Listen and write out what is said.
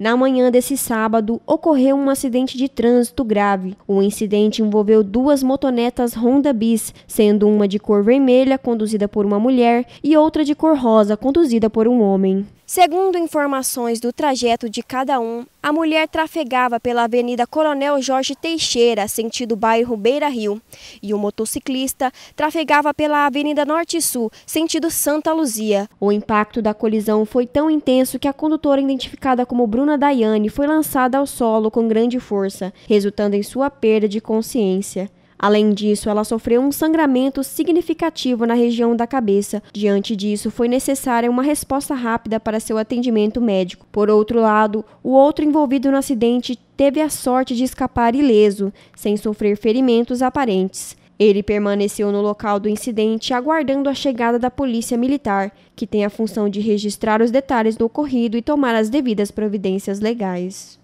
Na manhã desse sábado, ocorreu um acidente de trânsito grave. O incidente envolveu duas motonetas Honda Bis, sendo uma de cor vermelha conduzida por uma mulher e outra de cor rosa conduzida por um homem. Segundo informações do trajeto de cada um, a mulher trafegava pela Avenida Coronel Jorge Teixeira, sentido bairro Beira Rio, e o motociclista trafegava pela Avenida Norte Sul, sentido Santa Luzia. O impacto da colisão foi tão intenso que a condutora, identificada como Bruna Daiane, foi lançada ao solo com grande força, resultando em sua perda de consciência. Além disso, ela sofreu um sangramento significativo na região da cabeça. Diante disso, foi necessária uma resposta rápida para seu atendimento médico. Por outro lado, o outro envolvido no acidente teve a sorte de escapar ileso, sem sofrer ferimentos aparentes. Ele permaneceu no local do incidente aguardando a chegada da polícia militar, que tem a função de registrar os detalhes do ocorrido e tomar as devidas providências legais.